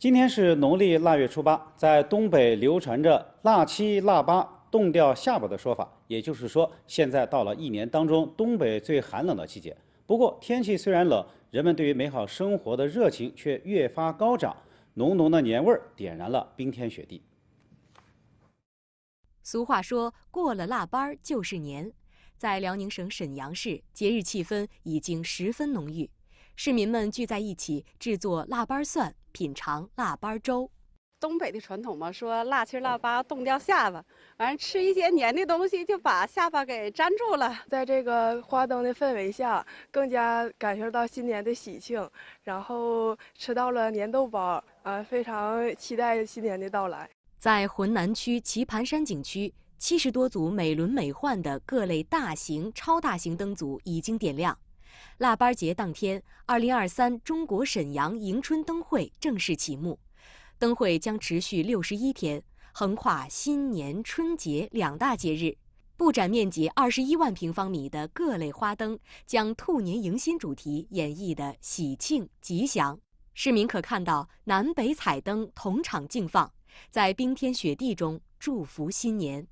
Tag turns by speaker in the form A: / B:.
A: 今天是农历腊月初八，在东北流传着“腊七腊八，冻掉下巴”的说法，也就是说，现在到了一年当中东北最寒冷的季节。不过，天气虽然冷，人们对于美好生活的热情却越发高涨，浓浓的年味儿点燃了冰天雪地。
B: 俗话说：“过了腊八就是年。”在辽宁省沈阳市，节日气氛已经十分浓郁，市民们聚在一起制作腊八蒜。品尝腊八粥，东北的传统嘛，说腊七腊八冻掉下巴，
C: 完吃一些黏的东西就把下巴给粘住了。在这个花灯的氛围下，更加感受到新年的喜庆，然后吃到了粘豆包，啊，非常期待新年的到来。
B: 在浑南区棋盘山景区，七十多组美轮美奂的各类大型、超大型灯组已经点亮。腊八节当天，2023中国沈阳迎春灯会正式启幕，灯会将持续61天，横跨新年、春节两大节日。布展面积21万平方米的各类花灯，将兔年迎新主题演绎的喜庆吉祥。市民可看到南北彩灯同场竞放，在冰天雪地中祝福新年。